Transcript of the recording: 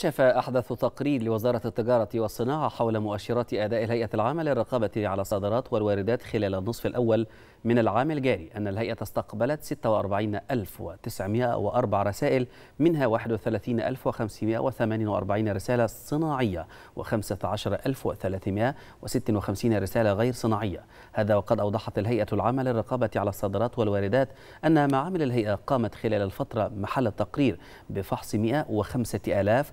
كشف أحدث تقرير لوزارة التجارة والصناعة حول مؤشرات أداء الهيئة العامة للرقابة على الصادرات والواردات خلال النصف الأول من العام الجاري أن الهيئة استقبلت 46904 رسائل منها 31548 رسالة صناعية و15356 رسالة غير صناعية هذا وقد أوضحت الهيئة العامة للرقابة على الصادرات والواردات أن معامل الهيئة قامت خلال الفترة محل التقرير بفحص 105000